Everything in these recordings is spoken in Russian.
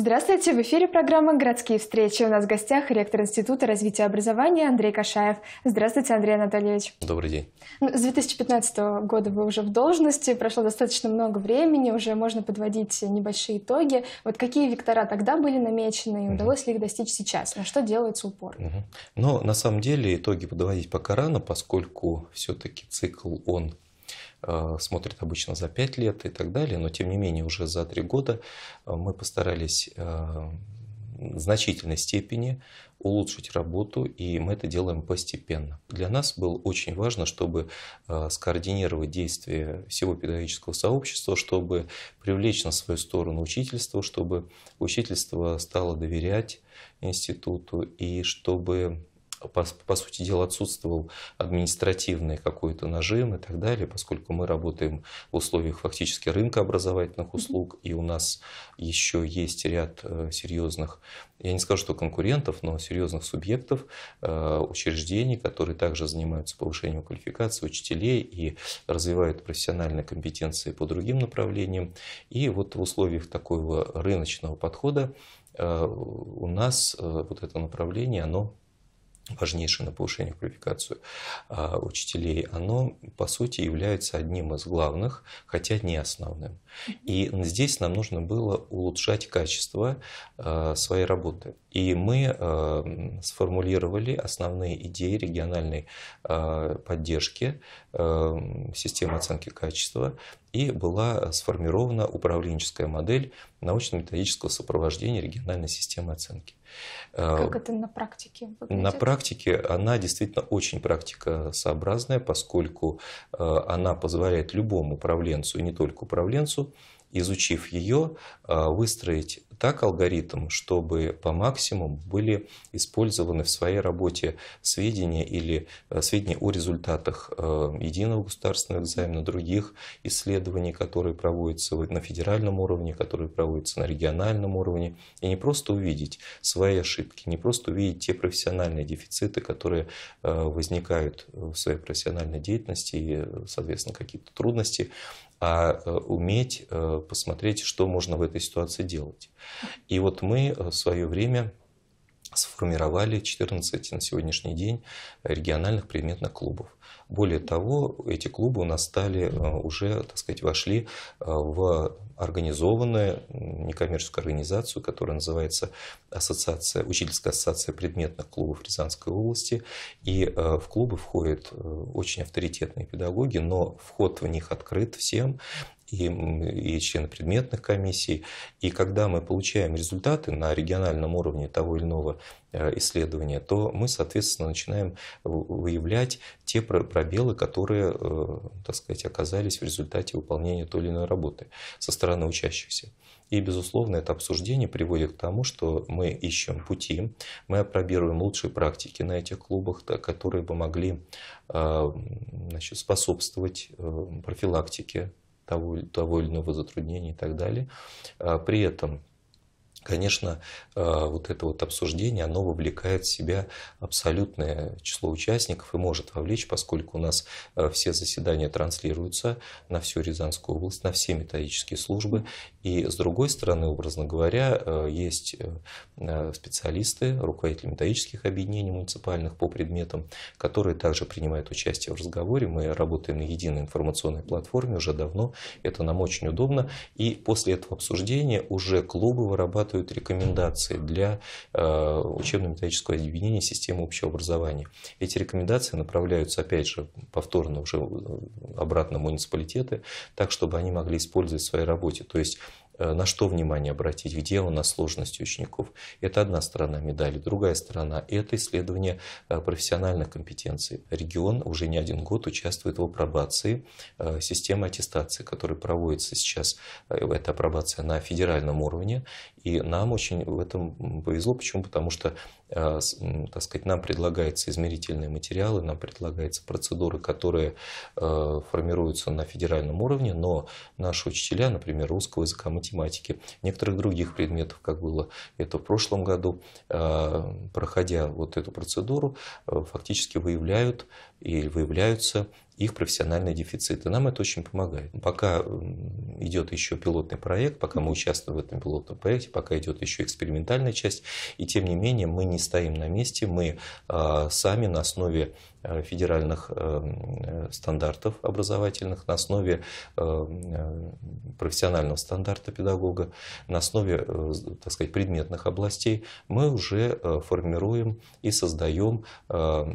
Здравствуйте! В эфире программа «Городские встречи». У нас в гостях ректор Института развития образования Андрей Кашаев. Здравствуйте, Андрей Анатольевич. Добрый день. Ну, с 2015 года вы уже в должности, прошло достаточно много времени, уже можно подводить небольшие итоги. Вот какие вектора тогда были намечены, и удалось ли их достичь сейчас? На что делается упор? Угу. Но на самом деле итоги подводить пока рано, поскольку все-таки цикл, он Э, смотрят обычно за 5 лет и так далее, но тем не менее уже за 3 года э, мы постарались э, в значительной степени улучшить работу, и мы это делаем постепенно. Для нас было очень важно, чтобы скоординировать действия всего педагогического сообщества, чтобы привлечь на свою сторону учительство, чтобы учительство стало доверять институту, и чтобы по, по сути дела, отсутствовал административный какой-то нажим и так далее, поскольку мы работаем в условиях фактически рынка образовательных услуг, и у нас еще есть ряд э, серьезных, я не скажу, что конкурентов, но серьезных субъектов, э, учреждений, которые также занимаются повышением квалификации учителей и развивают профессиональные компетенции по другим направлениям. И вот в условиях такого рыночного подхода э, у нас вот это направление, оно важнейшее на повышение квалификацию а, учителей, оно, по сути, является одним из главных, хотя не основным. И здесь нам нужно было улучшать качество а, своей работы. И мы э, сформулировали основные идеи региональной э, поддержки э, системы оценки качества и была сформирована управленческая модель научно-методического сопровождения региональной системы оценки. Э, как это на практике выглядит? На практике она действительно очень практикосообразная, поскольку э, она позволяет любому управленцу, и не только управленцу, изучив ее, э, выстроить так алгоритм, чтобы по максимуму были использованы в своей работе сведения или э, сведения о результатах э, единого государственного экзамена, других исследований, которые проводятся на федеральном уровне, которые проводятся на региональном уровне, и не просто увидеть свои ошибки, не просто увидеть те профессиональные дефициты, которые возникают в своей профессиональной деятельности и, соответственно, какие-то трудности, а э, уметь э, посмотреть, что можно в этой ситуации делать. И вот мы э, в свое время сформировали 14 на сегодняшний день региональных предметных клубов. Более того, эти клубы у нас стали э, уже, так сказать, вошли э, в организованную некоммерческую организацию, которая называется Ассоциация, Учительская ассоциация предметных клубов Рязанской области. И э, в клубы входят очень авторитетные педагоги, но вход в них открыт всем и, и члены предметных комиссий. И когда мы получаем результаты на региональном уровне того или иного э, исследования, то мы, соответственно, начинаем выявлять те пробелы, которые, э, так сказать, оказались в результате выполнения той или иной работы со стороны учащихся. И, безусловно, это обсуждение приводит к тому, что мы ищем пути, мы опробируем лучшие практики на этих клубах, которые бы могли э, значит, способствовать профилактике того, того или иного затруднения и так далее. А при этом Конечно, э, вот это вот обсуждение, оно вовлекает в себя абсолютное число участников и может вовлечь, поскольку у нас э, все заседания транслируются на всю Рязанскую область, на все методические службы. И с другой стороны, образно говоря, э, есть специалисты, руководители методических объединений муниципальных по предметам, которые также принимают участие в разговоре. Мы работаем на единой информационной платформе уже давно, это нам очень удобно. И после этого обсуждения уже клубы вырабатывают разрабатывают рекомендации для э, учебно-методического объединения системы общего образования. Эти рекомендации направляются, опять же, повторно уже э, обратно в муниципалитеты, так, чтобы они могли использовать в своей работе. То есть Э, на что внимание обратить, где у нас сложности учеников. Это одна сторона медали. Другая сторона – это исследование э, профессиональных компетенций. Регион уже не один год участвует в апробации э, системы аттестации, которая проводится сейчас, это апробация на федеральном уровне. И нам очень в этом повезло. Почему? Потому что а, так сказать, нам предлагаются измерительные материалы, нам предлагаются процедуры, которые а, формируются на федеральном уровне, но наши учителя, например, русского языка, математики, некоторых других предметов, как было это в прошлом году, а, проходя вот эту процедуру, фактически выявляют и выявляются их профессиональный дефицит. И нам это очень помогает. Пока идет еще пилотный проект, пока мы участвуем в этом пилотном проекте, пока идет еще экспериментальная часть, и тем не менее мы не стоим на месте, мы а, сами на основе а, федеральных э, стандартов образовательных, на основе э, профессионального стандарта педагога, на основе, э, так сказать, предметных областей, мы уже формируем и создаем а,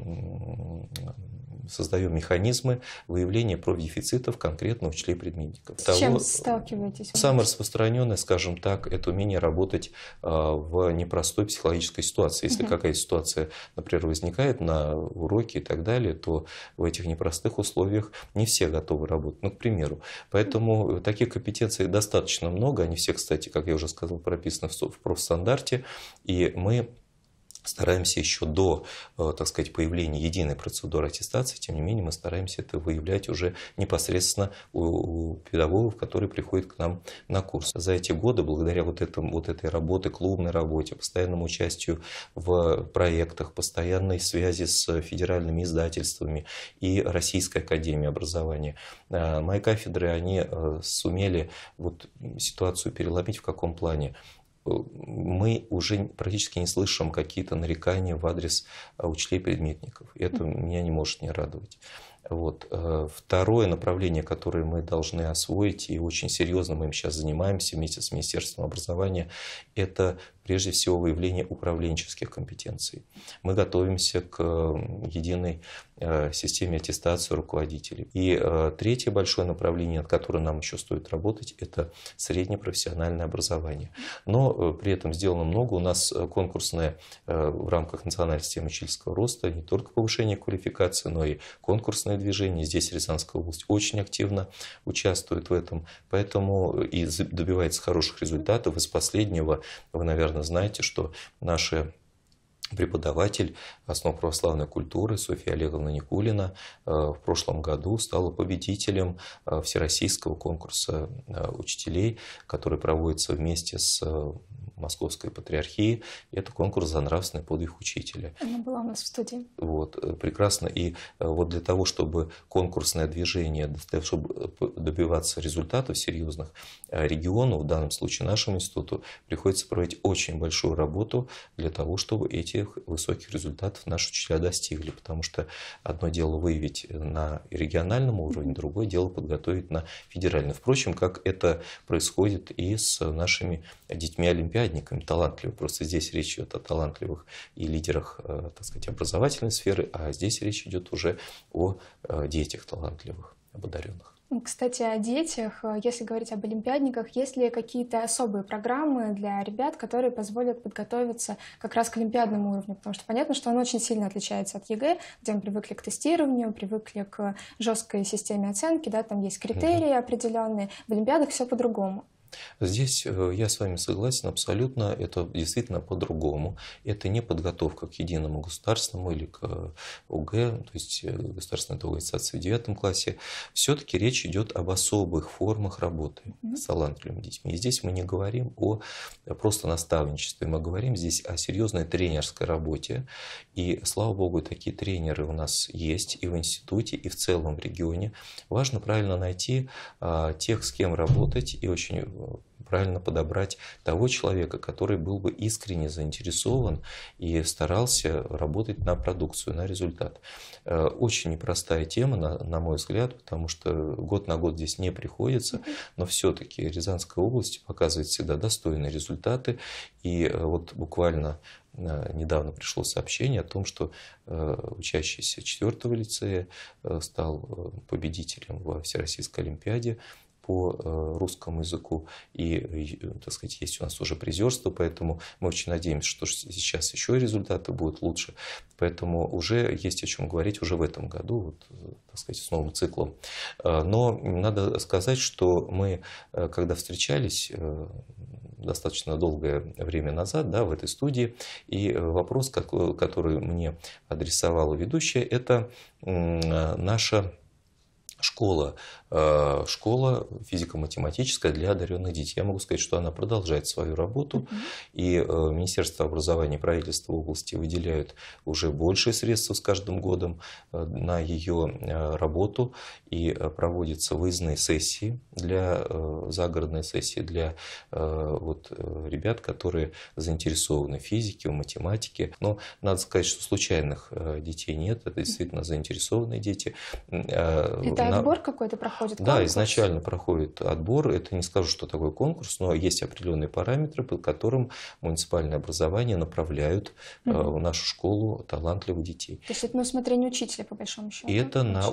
создаем механизмы выявления профдефицитов конкретно у член-предметников. С Того, чем сталкиваетесь? Самое распространенное, скажем так, это умение работать а, в непростой психологической ситуации. Если угу. какая-то ситуация, например, возникает на уроке и так далее, то в этих непростых условиях не все готовы работать, ну, к примеру. Поэтому таких компетенций достаточно много, они все, кстати, как я уже сказал, прописаны в профстандарте, и мы стараемся еще до, э, так сказать, появления единой процедуры аттестации, тем не менее мы стараемся это выявлять уже непосредственно у, у педагогов, которые приходят к нам на курс. За эти годы, благодаря вот, этому, вот этой работе, клубной работе, постоянному участию в проектах, постоянной связи с федеральными издательствами и Российской Академией образования, э, мои кафедры, они э, сумели вот ситуацию переломить в каком плане? мы уже практически не слышим какие-то нарекания в адрес э, учителей-предметников. Это меня не может не радовать. Вот. Э, второе направление, которое мы должны освоить, и очень серьезно мы им сейчас занимаемся вместе с Министерством образования, это прежде всего выявление управленческих компетенций. Мы готовимся к единой э, системе аттестации руководителей. И э, третье большое направление, над которым нам еще стоит работать, это среднепрофессиональное образование. Но э, при этом сделано много. У нас конкурсное в рамках национальной системы учительского роста не только повышение квалификации, но и конкурсное движение. Здесь Рязанская область очень активно участвует в этом, поэтому и добивается хороших результатов. Из последнего вы, наверное, наверное, знаете, что наши преподаватель основ православной культуры Софья Олеговна Никулина э, в прошлом году стала победителем э, всероссийского конкурса э, учителей, который проводится вместе с Московской Патриархии. Это конкурс за нравственный подвиг учителя. Она была у нас в студии. Вот, э, прекрасно. И э, вот для того, чтобы конкурсное движение, чтобы э, добиваться результатов серьезных, региону, в данном случае нашему институту, приходится проводить очень большую работу для того, чтобы этих высоких результатов наши учителя достигли. Потому что одно дело выявить на региональном уровне, другое дело подготовить на федеральном. Впрочем, как это происходит и с нашими детьми Олимпиады, изрядниками, талантливыми. Просто здесь речь идет о талантливых и лидерах, э, так сказать, образовательной сферы, а здесь речь идет уже о э, детях талантливых, об ну, Кстати, о детях, если говорить об олимпиадниках, есть ли какие-то особые программы для ребят, которые позволят подготовиться как раз к олимпиадному уровню? Потому что понятно, что он очень сильно отличается от ЕГЭ, где мы привыкли к тестированию, привыкли к жесткой системе оценки, да, там есть критерии определенные. В олимпиадах все по-другому. Здесь э, я с вами согласен абсолютно, это действительно по-другому. Это не подготовка к единому государственному или к э, ОГ, то есть э, государственной итоговой ассоциации в девятом классе. Все-таки речь идет об особых формах работы с талантливыми детьми. И здесь мы не говорим о просто наставничестве, мы говорим здесь о серьезной тренерской работе. И, слава богу, такие тренеры у нас есть и в институте, и в целом в регионе. Важно правильно найти а, тех, с кем работать, и очень правильно подобрать того человека, который был бы искренне заинтересован и старался работать на продукцию, на результат. Э, очень непростая тема, на, на мой взгляд, потому что год на год здесь не приходится, но все-таки Рязанская область показывает всегда достойные результаты. И э, вот буквально э, недавно пришло сообщение о том, что учащийся 4 лицея стал победителем во Всероссийской Олимпиаде по э, русскому языку. И, э, так сказать, есть у нас уже призерство, поэтому мы очень надеемся, что сейчас еще результаты будут лучше. Поэтому уже есть о чем говорить уже в этом году, вот, так сказать, с новым циклом. Э, но надо сказать, что мы, когда встречались достаточно долгое время назад да, в этой студии, и вопрос, который мне адресовала ведущая, это наша школа Э, школа физико-математическая для одаренных детей. Я могу сказать, что она продолжает свою работу, угу. и э, Министерство образования и правительство области выделяют уже больше средств с каждым годом э, на ее работу, и проводятся выездные сессии, для загородные сессии для вот, ребят, которые заинтересованы в физике, в математике. Но надо сказать, что случайных детей нет, это действительно заинтересованные дети. Это на... отбор какой-то проходит? проходит конкурс? Да, изначально проходит отбор. Это не скажу, что такой конкурс, но есть определенные параметры, по которым муниципальное образование направляют угу. в нашу школу талантливых детей. То есть это на усмотрение учителя, по большому счету? И это, на,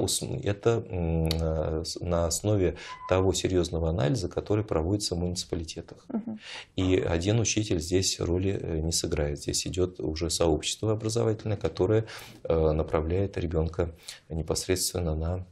это э, на основе того серьезного анализа, который проводится в муниципалитетах. Угу. И один учитель здесь роли э, не сыграет. Здесь идет уже сообщество образовательное, которое направляет ребенка непосредственно на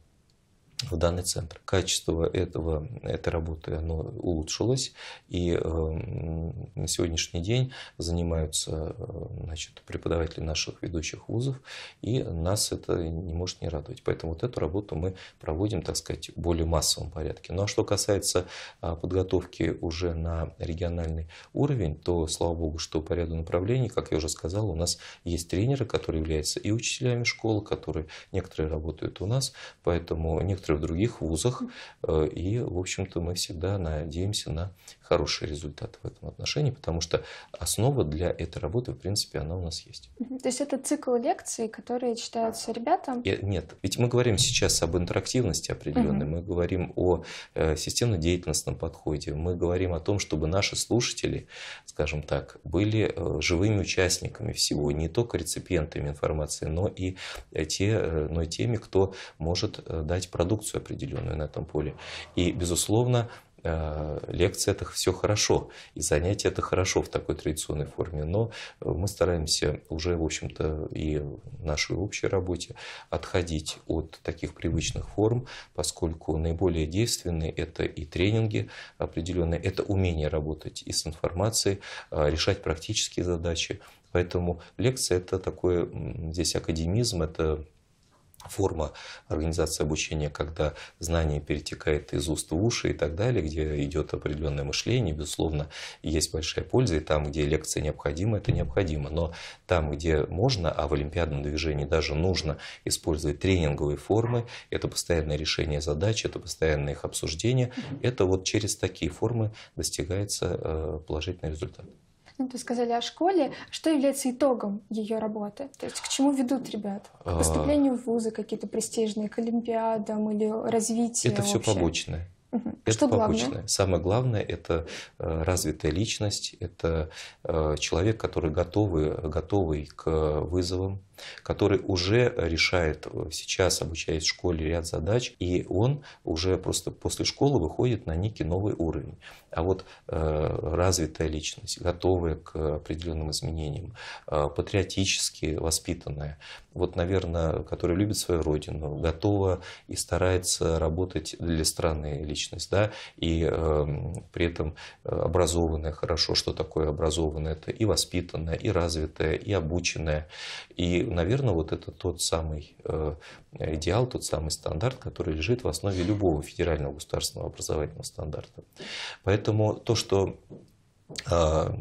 в данный центр. Качество этого, этой работы оно улучшилось, и э, на сегодняшний день занимаются э, значит, преподаватели наших ведущих вузов, и нас это не может не радовать. Поэтому вот эту работу мы проводим, так сказать, в более массовом порядке. Ну а что касается э, подготовки уже на региональный уровень, то, слава богу, что по ряду направлений, как я уже сказал, у нас есть тренеры, которые являются и учителями школы, которые некоторые работают у нас, поэтому некоторые в других вузах. Э, и, в общем-то, мы всегда надеемся на хороший результат в этом отношении, потому что основа для этой работы, в принципе, она у нас есть. То есть это цикл лекций, которые читаются ребятам? И, нет, ведь мы говорим сейчас об интерактивности определенной, угу. мы говорим о э, системно-деятельностном подходе, мы говорим о том, чтобы наши слушатели, скажем так, были э, живыми участниками всего, не только реципиентами информации, но и, э, те, э, но и теми, кто может э, дать продукцию определенную на этом поле. И, безусловно, Э, лекции это все хорошо, и занятия это хорошо в такой традиционной форме, но мы стараемся уже, в общем-то, и в нашей общей работе отходить от таких привычных форм, поскольку наиболее действенные это и тренинги определенные, это умение работать и с информацией, э, решать практические задачи. Поэтому лекция это такой здесь академизм, это форма организации обучения, когда знание перетекает из уст в уши и так далее, где идет определенное мышление, безусловно, есть большая польза, и там, где лекция необходима, это необходимо. Но там, где можно, а в олимпиадном движении даже нужно использовать тренинговые формы, это постоянное решение задач, это постоянное их обсуждение, это вот через такие формы достигается э, положительный результат. Ну, то сказали о школе. Что является итогом ее работы? То есть к чему ведут ребят? К а. поступлению в вузы какие-то престижные, к олимпиадам или развитию? Это все побочное. Это Что побочное. Главное? Самое главное – это э, развитая личность, это э, человек, который готовый, готовый к вызовам, который уже решает э, сейчас, обучаясь в школе, ряд задач, и он уже просто после школы выходит на некий новый уровень. А вот э, развитая личность, готовая к определенным изменениям, э, патриотически воспитанная, вот, наверное, которая любит свою родину, готова и старается работать для страны личность, да, и эм, при этом образованная хорошо, что такое образованная, это и воспитанная, и развитая, и обученная. И, наверное, вот это тот самый э, идеал, тот самый стандарт, который лежит в основе любого федерального государственного образовательного стандарта. Поэтому Поэтому то, что а,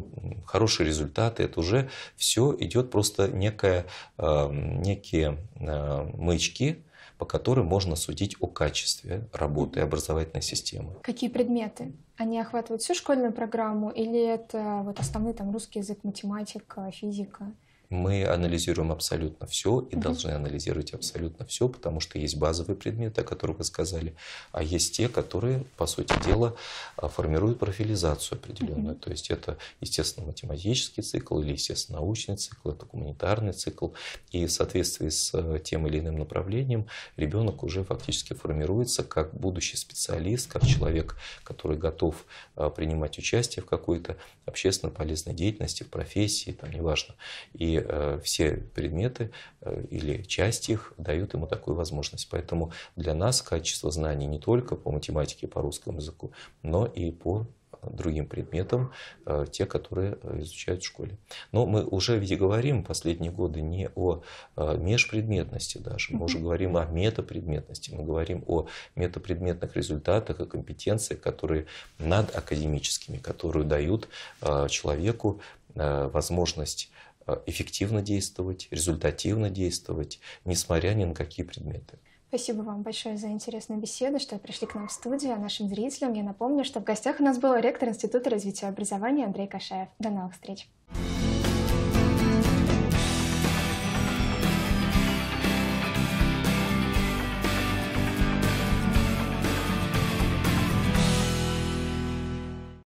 хорошие результаты, это уже все идет просто некое, а, некие а, мычки, по которым можно судить о качестве работы образовательной системы. Какие предметы? Они охватывают всю школьную программу или это вот основные там русский язык, математика, физика? Мы анализируем абсолютно все и угу. должны анализировать абсолютно все, потому что есть базовые предметы, о которых вы сказали, а есть те, которые, по сути дела, а, формируют профилизацию определенную. Угу. То есть это, естественно, математический цикл или, естественно, научный цикл, это гуманитарный цикл. И в соответствии с э, тем или иным направлением ребенок уже фактически формируется как будущий специалист, как человек, который готов а, принимать участие в какой-то общественно полезной деятельности, в профессии, там неважно. И Э, все предметы э, или часть их дают ему такую возможность. Поэтому для нас качество знаний не только по математике и по русскому языку, но и по э, другим предметам, те, которые изучают в школе. Но мы уже ведь говорим последние годы не о межпредметности даже, мы уже говорим о метапредметности, мы говорим о метапредметных результатах и компетенциях, которые над академическими, которые дают человеку возможность Э, эффективно действовать, результативно действовать, несмотря ни на какие предметы. Спасибо вам большое за интересную беседу, что пришли к нам в студию. А нашим зрителям я напомню, что в гостях у нас был ректор Института развития образования Андрей Кашаев. До новых встреч!